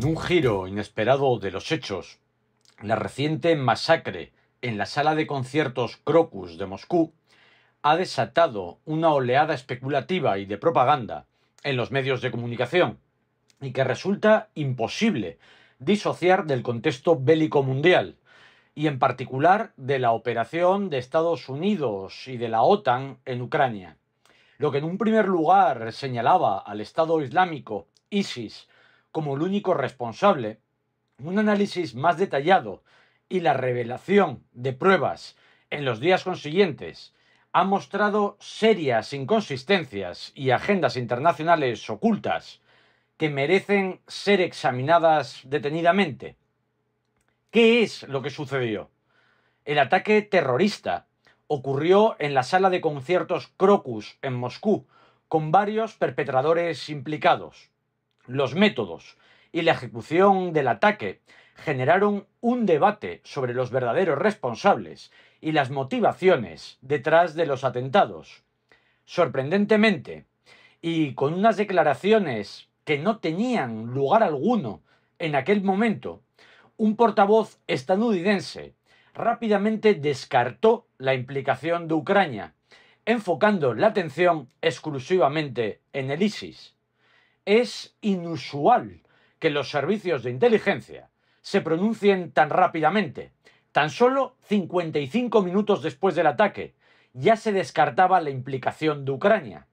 En un giro inesperado de los hechos, la reciente masacre en la sala de conciertos Crocus de Moscú ha desatado una oleada especulativa y de propaganda en los medios de comunicación y que resulta imposible disociar del contexto bélico mundial y en particular de la operación de Estados Unidos y de la OTAN en Ucrania. Lo que en un primer lugar señalaba al Estado Islámico, ISIS, como el único responsable, un análisis más detallado y la revelación de pruebas en los días consiguientes ha mostrado serias inconsistencias y agendas internacionales ocultas que merecen ser examinadas detenidamente. ¿Qué es lo que sucedió? El ataque terrorista ocurrió en la sala de conciertos Crocus en Moscú, con varios perpetradores implicados. Los métodos y la ejecución del ataque generaron un debate sobre los verdaderos responsables y las motivaciones detrás de los atentados. Sorprendentemente, y con unas declaraciones que no tenían lugar alguno en aquel momento, un portavoz estadounidense rápidamente descartó la implicación de Ucrania, enfocando la atención exclusivamente en el ISIS es inusual que los servicios de inteligencia se pronuncien tan rápidamente. Tan solo 55 minutos después del ataque ya se descartaba la implicación de Ucrania.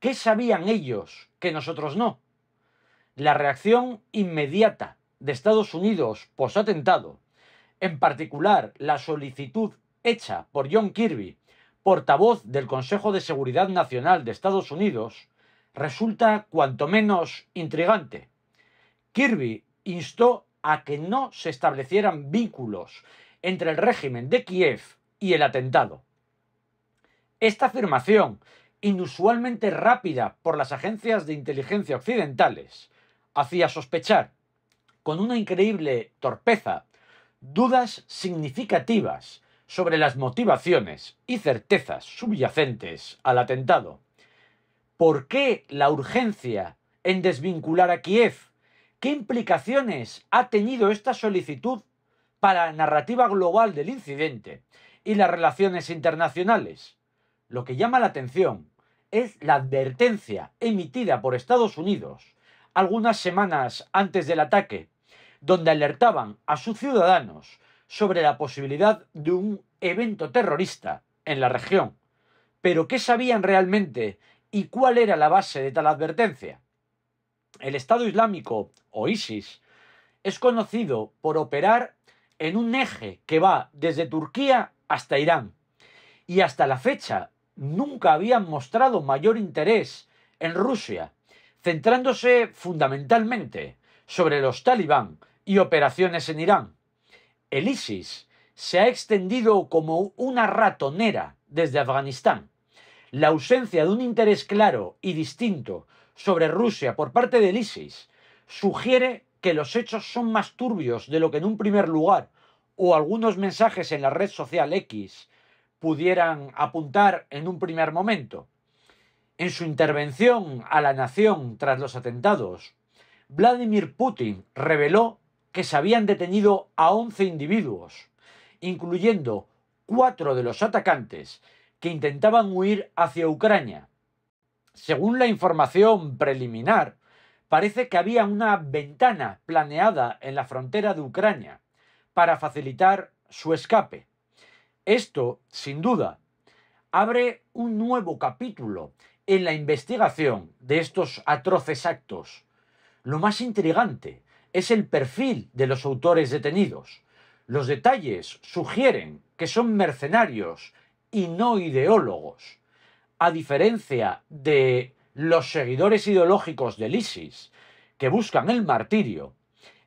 ¿Qué sabían ellos que nosotros no? La reacción inmediata de Estados Unidos posatentado, en particular la solicitud hecha por John Kirby, portavoz del Consejo de Seguridad Nacional de Estados Unidos, resulta cuanto menos intrigante. Kirby instó a que no se establecieran vínculos entre el régimen de Kiev y el atentado. Esta afirmación, inusualmente rápida por las agencias de inteligencia occidentales, hacía sospechar, con una increíble torpeza, dudas significativas sobre las motivaciones y certezas subyacentes al atentado. ¿Por qué la urgencia en desvincular a Kiev? ¿Qué implicaciones ha tenido esta solicitud para la narrativa global del incidente y las relaciones internacionales? Lo que llama la atención es la advertencia emitida por Estados Unidos algunas semanas antes del ataque, donde alertaban a sus ciudadanos sobre la posibilidad de un evento terrorista en la región. Pero ¿qué sabían realmente ¿Y cuál era la base de tal advertencia? El Estado Islámico, o ISIS, es conocido por operar en un eje que va desde Turquía hasta Irán. Y hasta la fecha nunca habían mostrado mayor interés en Rusia, centrándose fundamentalmente sobre los talibán y operaciones en Irán. El ISIS se ha extendido como una ratonera desde Afganistán la ausencia de un interés claro y distinto sobre Rusia por parte del ISIS sugiere que los hechos son más turbios de lo que en un primer lugar o algunos mensajes en la red social X pudieran apuntar en un primer momento. En su intervención a la nación tras los atentados, Vladimir Putin reveló que se habían detenido a 11 individuos, incluyendo cuatro de los atacantes que intentaban huir hacia Ucrania. Según la información preliminar, parece que había una ventana planeada en la frontera de Ucrania para facilitar su escape. Esto, sin duda, abre un nuevo capítulo en la investigación de estos atroces actos. Lo más intrigante es el perfil de los autores detenidos. Los detalles sugieren que son mercenarios y no ideólogos, a diferencia de los seguidores ideológicos del ISIS, que buscan el martirio,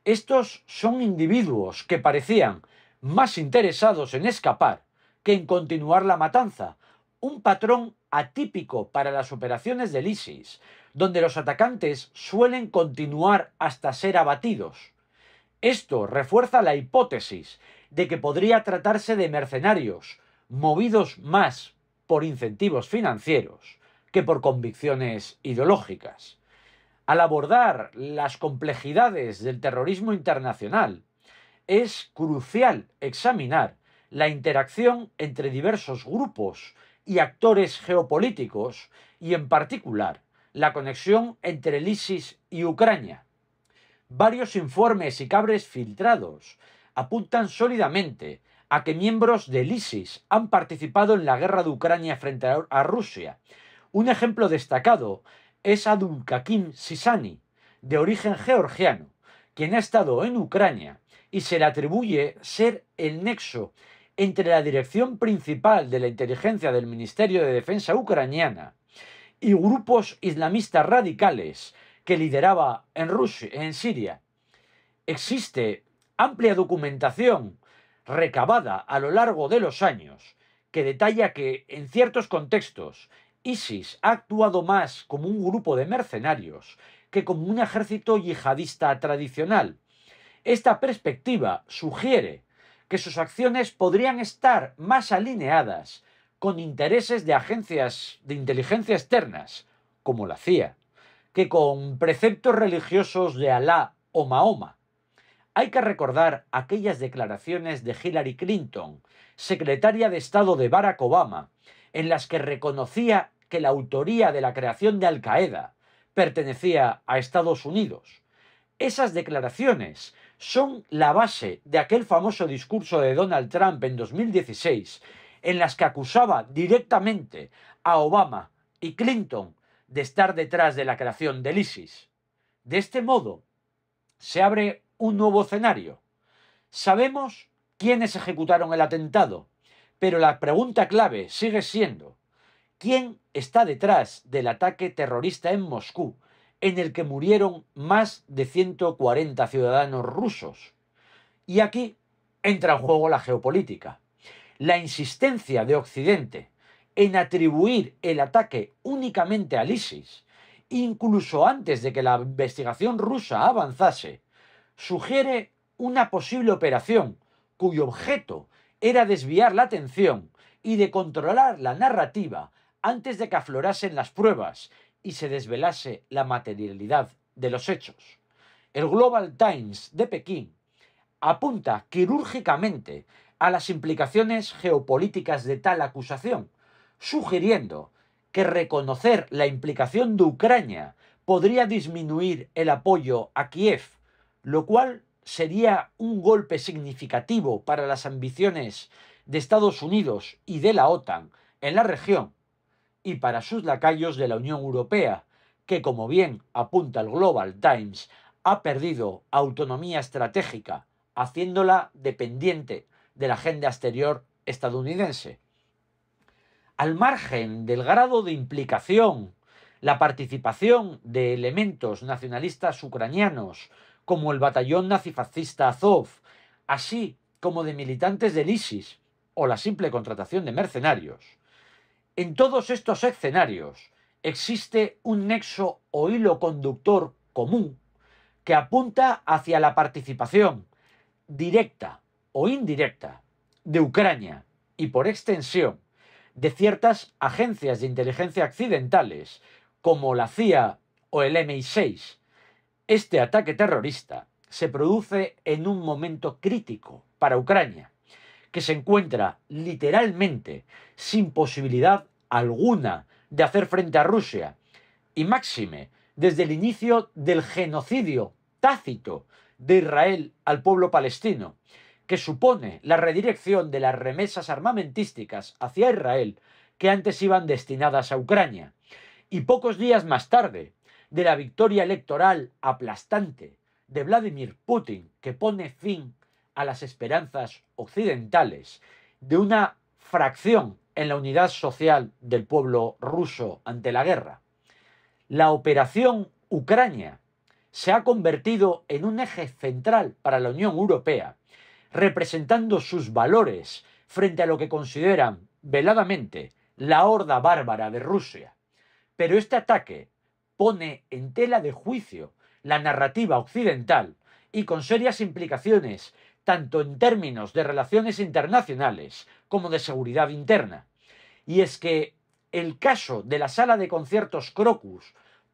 estos son individuos que parecían más interesados en escapar que en continuar la matanza, un patrón atípico para las operaciones del ISIS, donde los atacantes suelen continuar hasta ser abatidos. Esto refuerza la hipótesis de que podría tratarse de mercenarios movidos más por incentivos financieros que por convicciones ideológicas. Al abordar las complejidades del terrorismo internacional, es crucial examinar la interacción entre diversos grupos y actores geopolíticos y en particular la conexión entre el ISIS y Ucrania. Varios informes y cabres filtrados apuntan sólidamente a que miembros del ISIS han participado en la guerra de Ucrania frente a Rusia. Un ejemplo destacado es Adul-Kakim Sisani, de origen georgiano, quien ha estado en Ucrania y se le atribuye ser el nexo entre la dirección principal de la inteligencia del Ministerio de Defensa ucraniana y grupos islamistas radicales que lideraba en, Rusia, en Siria. Existe amplia documentación recabada a lo largo de los años, que detalla que, en ciertos contextos, ISIS ha actuado más como un grupo de mercenarios que como un ejército yihadista tradicional. Esta perspectiva sugiere que sus acciones podrían estar más alineadas con intereses de agencias de inteligencia externas, como la CIA, que con preceptos religiosos de Alá o Mahoma, hay que recordar aquellas declaraciones de Hillary Clinton, secretaria de Estado de Barack Obama, en las que reconocía que la autoría de la creación de Al-Qaeda pertenecía a Estados Unidos. Esas declaraciones son la base de aquel famoso discurso de Donald Trump en 2016, en las que acusaba directamente a Obama y Clinton de estar detrás de la creación del ISIS. De este modo, se abre un nuevo escenario. Sabemos quiénes ejecutaron el atentado, pero la pregunta clave sigue siendo, ¿quién está detrás del ataque terrorista en Moscú en el que murieron más de 140 ciudadanos rusos? Y aquí entra en juego la geopolítica. La insistencia de Occidente en atribuir el ataque únicamente al ISIS, incluso antes de que la investigación rusa avanzase, sugiere una posible operación cuyo objeto era desviar la atención y de controlar la narrativa antes de que aflorasen las pruebas y se desvelase la materialidad de los hechos. El Global Times de Pekín apunta quirúrgicamente a las implicaciones geopolíticas de tal acusación, sugiriendo que reconocer la implicación de Ucrania podría disminuir el apoyo a Kiev lo cual sería un golpe significativo para las ambiciones de Estados Unidos y de la OTAN en la región y para sus lacayos de la Unión Europea, que como bien apunta el Global Times, ha perdido autonomía estratégica, haciéndola dependiente de la agenda exterior estadounidense. Al margen del grado de implicación, la participación de elementos nacionalistas ucranianos como el batallón nazifascista Azov, así como de militantes del ISIS o la simple contratación de mercenarios. En todos estos escenarios existe un nexo o hilo conductor común que apunta hacia la participación directa o indirecta de Ucrania y por extensión de ciertas agencias de inteligencia accidentales como la CIA o el MI6 este ataque terrorista se produce en un momento crítico para Ucrania, que se encuentra literalmente sin posibilidad alguna de hacer frente a Rusia, y máxime desde el inicio del genocidio tácito de Israel al pueblo palestino, que supone la redirección de las remesas armamentísticas hacia Israel que antes iban destinadas a Ucrania. Y pocos días más tarde, de la victoria electoral aplastante de Vladimir Putin, que pone fin a las esperanzas occidentales de una fracción en la unidad social del pueblo ruso ante la guerra. La operación Ucrania se ha convertido en un eje central para la Unión Europea, representando sus valores frente a lo que consideran veladamente la horda bárbara de Rusia. Pero este ataque pone en tela de juicio la narrativa occidental y con serias implicaciones tanto en términos de relaciones internacionales como de seguridad interna. Y es que el caso de la sala de conciertos Crocus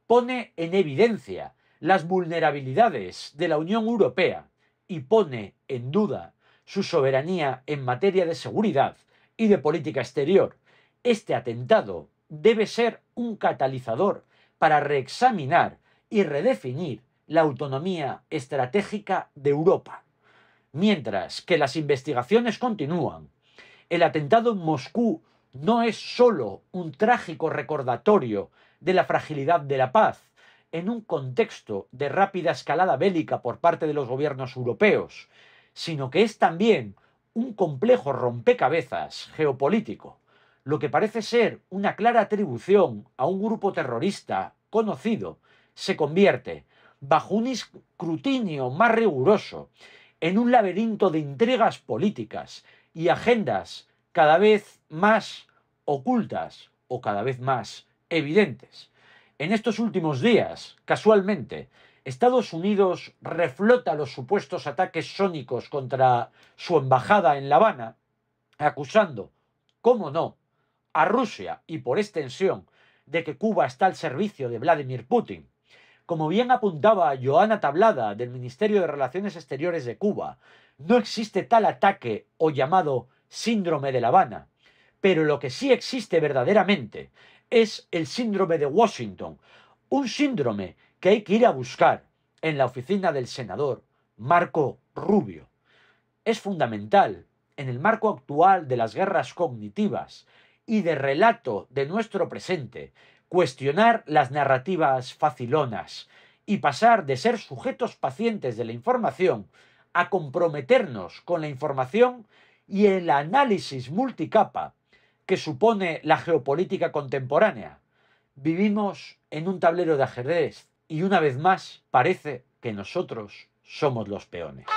pone en evidencia las vulnerabilidades de la Unión Europea y pone en duda su soberanía en materia de seguridad y de política exterior. Este atentado debe ser un catalizador para reexaminar y redefinir la autonomía estratégica de Europa. Mientras que las investigaciones continúan, el atentado en Moscú no es solo un trágico recordatorio de la fragilidad de la paz en un contexto de rápida escalada bélica por parte de los gobiernos europeos, sino que es también un complejo rompecabezas geopolítico lo que parece ser una clara atribución a un grupo terrorista conocido, se convierte, bajo un escrutinio más riguroso, en un laberinto de intrigas políticas y agendas cada vez más ocultas o cada vez más evidentes. En estos últimos días, casualmente, Estados Unidos reflota los supuestos ataques sónicos contra su embajada en La Habana, acusando, cómo no, a Rusia y por extensión de que Cuba está al servicio de Vladimir Putin. Como bien apuntaba Joana Tablada del Ministerio de Relaciones Exteriores de Cuba, no existe tal ataque o llamado síndrome de La Habana, pero lo que sí existe verdaderamente es el síndrome de Washington, un síndrome que hay que ir a buscar en la oficina del senador Marco Rubio. Es fundamental en el marco actual de las guerras cognitivas y de relato de nuestro presente, cuestionar las narrativas facilonas y pasar de ser sujetos pacientes de la información a comprometernos con la información y el análisis multicapa que supone la geopolítica contemporánea. Vivimos en un tablero de ajedrez y una vez más parece que nosotros somos los peones.